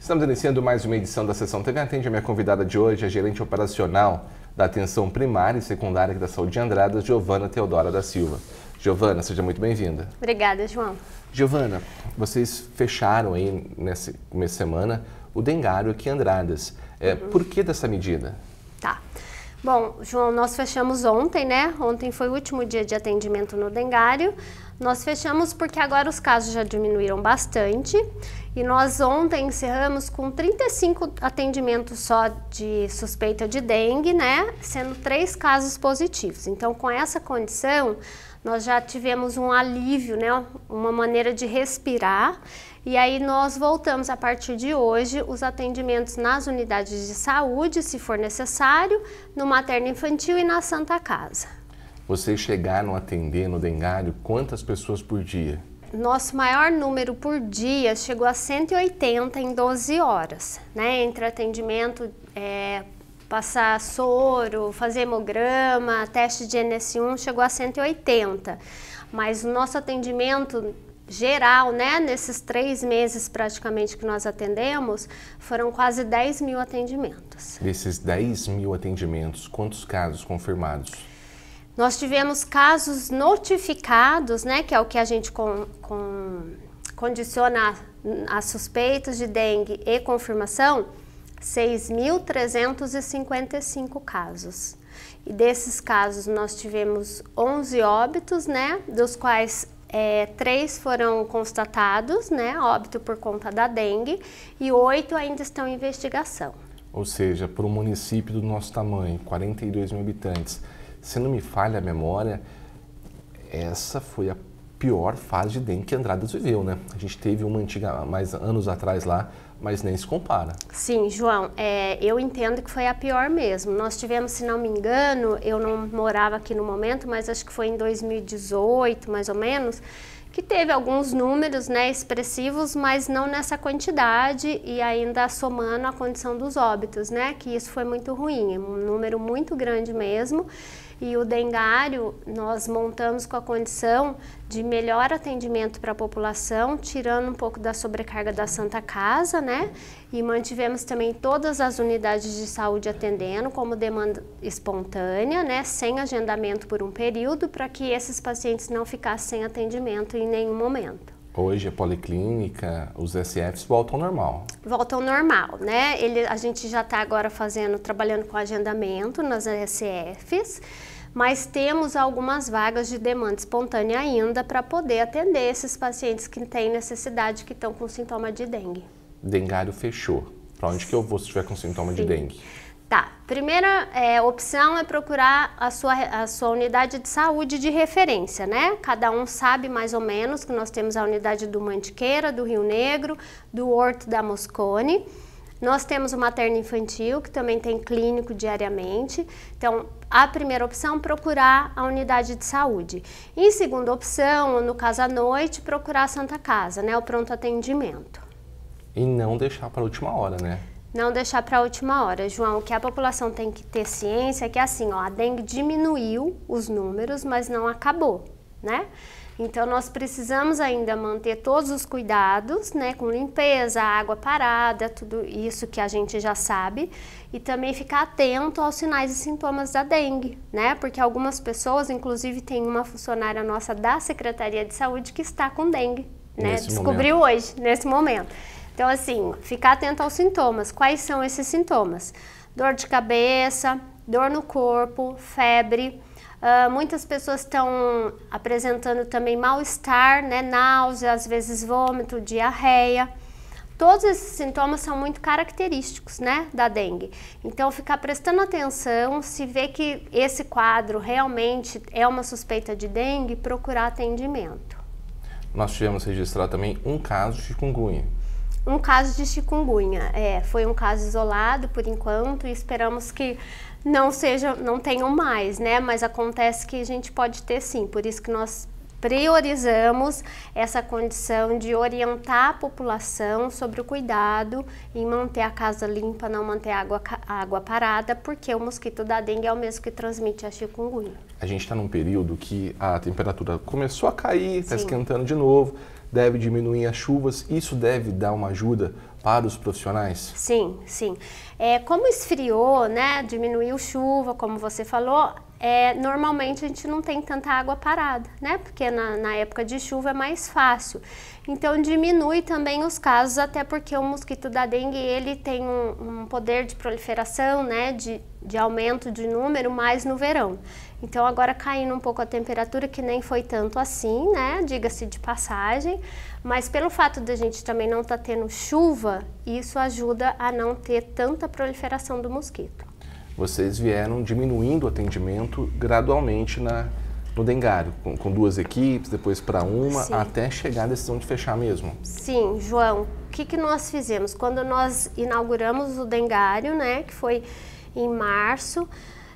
Estamos iniciando mais uma edição da Sessão TV Atende. A minha convidada de hoje é a gerente operacional da Atenção Primária e Secundária da Saúde de Andradas, Giovana Teodora da Silva. Giovana, seja muito bem-vinda. Obrigada, João. Giovana, vocês fecharam aí nessa, de semana o dengário aqui em Andradas. É, uhum. Por que dessa medida? Tá. Bom, João, nós fechamos ontem, né? Ontem foi o último dia de atendimento no dengário. Nós fechamos porque agora os casos já diminuíram bastante e nós ontem encerramos com 35 atendimentos só de suspeita de dengue, né? Sendo três casos positivos. Então, com essa condição, nós já tivemos um alívio, né? Uma maneira de respirar. E aí nós voltamos a partir de hoje os atendimentos nas unidades de saúde, se for necessário, no materno infantil e na Santa Casa vocês chegaram a atender no Dengário quantas pessoas por dia? Nosso maior número por dia chegou a 180 em 12 horas, né? Entre atendimento, é, passar soro, fazer hemograma, teste de NS1, chegou a 180. Mas o nosso atendimento geral, né, nesses três meses praticamente que nós atendemos, foram quase 10 mil atendimentos. Desses 10 mil atendimentos, quantos casos confirmados? Nós tivemos casos notificados, né, que é o que a gente com, com, condiciona as suspeitas de dengue e confirmação, 6.355 casos. E desses casos nós tivemos 11 óbitos, né, dos quais é, três foram constatados, né, óbito por conta da dengue, e oito ainda estão em investigação. Ou seja, para um município do nosso tamanho, 42 mil habitantes, se não me falha a memória, essa foi a pior fase de dengue que Andradas viveu, né? A gente teve uma antiga, mais anos atrás lá, mas nem se compara. Sim, João, é, eu entendo que foi a pior mesmo. Nós tivemos, se não me engano, eu não morava aqui no momento, mas acho que foi em 2018, mais ou menos, que teve alguns números né, expressivos, mas não nessa quantidade e ainda somando a condição dos óbitos, né? Que isso foi muito ruim, é um número muito grande mesmo. E o dengário nós montamos com a condição de melhor atendimento para a população, tirando um pouco da sobrecarga da Santa Casa, né? E mantivemos também todas as unidades de saúde atendendo como demanda espontânea, né? Sem agendamento por um período, para que esses pacientes não ficassem sem atendimento em nenhum momento. Hoje a policlínica, os SFs voltam ao normal. Voltam ao normal, né? Ele, a gente já está agora fazendo, trabalhando com agendamento nas SFs, mas temos algumas vagas de demanda espontânea ainda para poder atender esses pacientes que têm necessidade, que estão com sintoma de dengue. Dengário fechou. Para onde que eu vou se estiver com sintoma Sim. de dengue? Tá, primeira é, opção é procurar a sua, a sua unidade de saúde de referência, né? Cada um sabe mais ou menos que nós temos a unidade do Mantiqueira, do Rio Negro, do Horto da Moscone. Nós temos o materno infantil, que também tem clínico diariamente. Então, a primeira opção, procurar a unidade de saúde. Em segunda opção, no caso à noite, procurar a Santa Casa, né? O pronto atendimento. E não deixar para a última hora, né? não deixar para a última hora. João, o que a população tem que ter ciência é que assim, ó, a dengue diminuiu os números, mas não acabou, né? Então nós precisamos ainda manter todos os cuidados, né, com limpeza, água parada, tudo isso que a gente já sabe, e também ficar atento aos sinais e sintomas da dengue, né? Porque algumas pessoas, inclusive tem uma funcionária nossa da Secretaria de Saúde que está com dengue, né? Nesse Descobriu momento. hoje, nesse momento. Então, assim, ficar atento aos sintomas. Quais são esses sintomas? Dor de cabeça, dor no corpo, febre. Uh, muitas pessoas estão apresentando também mal-estar, né? náusea, às vezes vômito, diarreia. Todos esses sintomas são muito característicos, né, da dengue. Então, ficar prestando atenção, se vê que esse quadro realmente é uma suspeita de dengue, procurar atendimento. Nós tivemos registrar também um caso de chikungunya um caso de chikungunya. É, foi um caso isolado por enquanto e esperamos que não seja, não tenham mais, né? Mas acontece que a gente pode ter sim, por isso que nós priorizamos essa condição de orientar a população sobre o cuidado em manter a casa limpa, não manter a água, água parada, porque o mosquito da dengue é o mesmo que transmite a chikungunya. A gente está num período que a temperatura começou a cair, está esquentando de novo, deve diminuir as chuvas, isso deve dar uma ajuda para os profissionais? Sim, sim. É, como esfriou, né, diminuiu chuva, como você falou, é, normalmente a gente não tem tanta água parada, né? Porque na, na, época de chuva é mais fácil. Então diminui também os casos, até porque o mosquito da dengue ele tem um, um poder de proliferação, né? De, de aumento de número mais no verão. Então agora caindo um pouco a temperatura, que nem foi tanto assim, né? Diga-se de passagem, mas pelo fato da gente também não estar tá tendo chuva, isso ajuda a não ter tanta proliferação do mosquito vocês vieram diminuindo o atendimento gradualmente na, no Dengário, com, com duas equipes, depois para uma, Sim. até chegar à decisão de fechar mesmo. Sim, João, o que, que nós fizemos? Quando nós inauguramos o Dengário, né, que foi em março,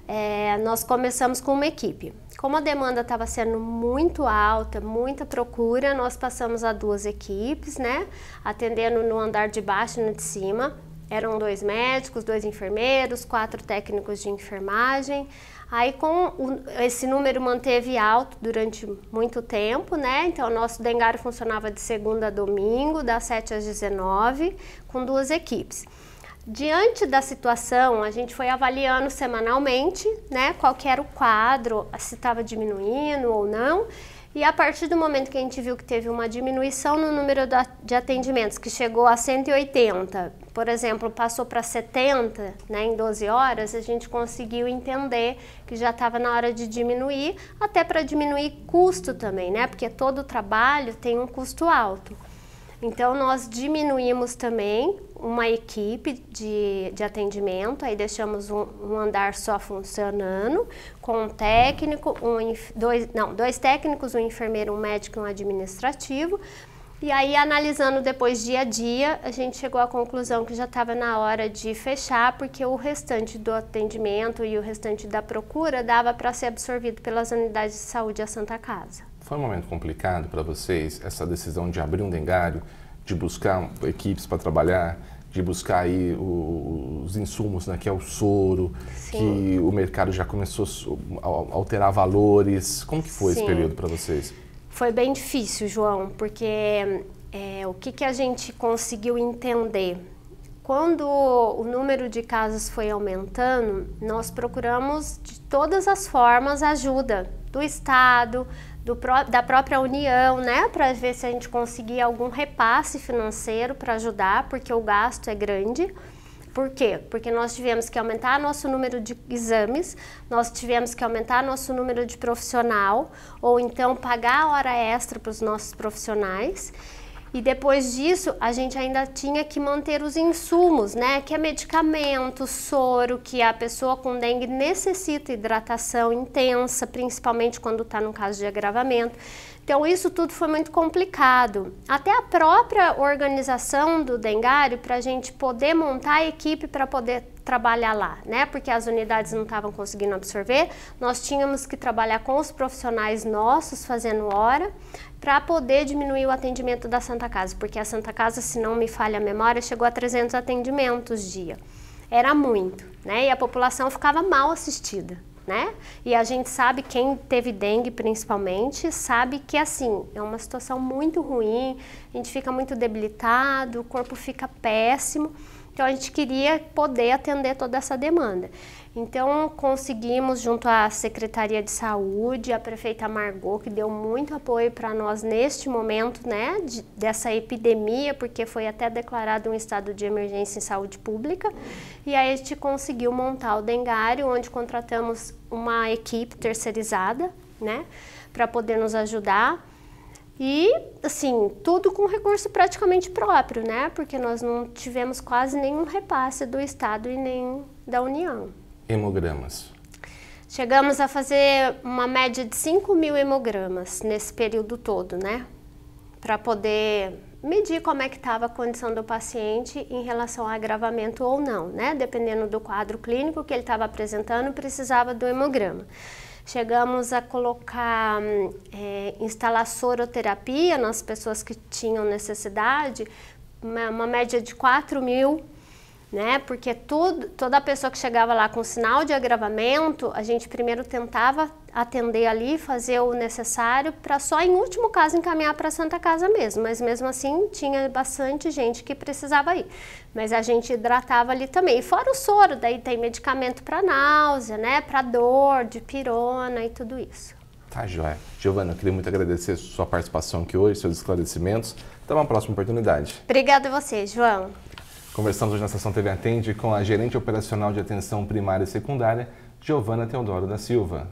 é, nós começamos com uma equipe. Como a demanda estava sendo muito alta, muita procura, nós passamos a duas equipes, né? Atendendo no andar de baixo e no de cima. Eram dois médicos, dois enfermeiros, quatro técnicos de enfermagem. Aí com o, esse número manteve alto durante muito tempo, né? Então nosso dengário funcionava de segunda a domingo, das 7 às 19, com duas equipes. Diante da situação, a gente foi avaliando semanalmente, né, qual era o quadro, se estava diminuindo ou não. E a partir do momento que a gente viu que teve uma diminuição no número de atendimentos, que chegou a 180, por exemplo, passou para 70 né, em 12 horas, a gente conseguiu entender que já estava na hora de diminuir, até para diminuir custo também, né? Porque todo trabalho tem um custo alto. Então, nós diminuímos também uma equipe de, de atendimento, aí deixamos um, um andar só funcionando, com um técnico, um, dois, não, dois técnicos, um enfermeiro, um médico e um administrativo. E aí, analisando depois dia a dia, a gente chegou à conclusão que já estava na hora de fechar, porque o restante do atendimento e o restante da procura dava para ser absorvido pelas unidades de saúde da Santa Casa. Foi um momento complicado para vocês essa decisão de abrir um dengário, de buscar equipes para trabalhar, de buscar aí os insumos, né, que é o soro, Sim. que o mercado já começou a alterar valores. Como que foi Sim. esse período para vocês? Foi bem difícil, João, porque é, o que, que a gente conseguiu entender? Quando o número de casos foi aumentando, nós procuramos de todas as formas ajuda do Estado, do, da própria União, né, para ver se a gente conseguir algum repasse financeiro para ajudar, porque o gasto é grande. Por quê? Porque nós tivemos que aumentar nosso número de exames, nós tivemos que aumentar nosso número de profissional, ou então pagar hora extra para os nossos profissionais. E depois disso, a gente ainda tinha que manter os insumos, né? Que é medicamento, soro, que a pessoa com dengue necessita hidratação intensa, principalmente quando está num caso de agravamento. Então, isso tudo foi muito complicado. Até a própria organização do dengário, para a gente poder montar a equipe para poder trabalhar lá, né? Porque as unidades não estavam conseguindo absorver. Nós tínhamos que trabalhar com os profissionais nossos fazendo hora para poder diminuir o atendimento da Santa Casa, porque a Santa Casa, se não me falha a memória, chegou a 300 atendimentos dia. Era muito, né? E a população ficava mal assistida. Né? E a gente sabe, quem teve dengue principalmente, sabe que assim, é uma situação muito ruim, a gente fica muito debilitado, o corpo fica péssimo. Então a gente queria poder atender toda essa demanda. Então conseguimos junto à Secretaria de Saúde, a prefeita Margot, que deu muito apoio para nós neste momento, né, de, dessa epidemia, porque foi até declarado um estado de emergência em saúde pública. E aí a gente conseguiu montar o Dengário, onde contratamos uma equipe terceirizada, né, para poder nos ajudar. E, assim, tudo com recurso praticamente próprio, né? Porque nós não tivemos quase nenhum repasse do Estado e nem da União. Hemogramas. Chegamos a fazer uma média de 5 mil hemogramas nesse período todo, né? Para poder medir como é que estava a condição do paciente em relação ao agravamento ou não, né? Dependendo do quadro clínico que ele estava apresentando, precisava do hemograma. Chegamos a colocar hum, é, instalar soroterapia nas pessoas que tinham necessidade, uma, uma média de 4 mil né? Porque tudo, toda pessoa que chegava lá com sinal de agravamento, a gente primeiro tentava atender ali, fazer o necessário para só em último caso encaminhar para a Santa Casa mesmo. Mas mesmo assim tinha bastante gente que precisava ir. Mas a gente hidratava ali também. E fora o soro, daí tem medicamento para náusea, né? Para dor, de pirona e tudo isso. Tá, joia. Giovana, eu queria muito agradecer sua participação aqui hoje, seus esclarecimentos. Até uma próxima oportunidade. Obrigada a você, João. Conversamos hoje na Sessão TV Atende com a gerente operacional de atenção primária e secundária, Giovana Teodoro da Silva.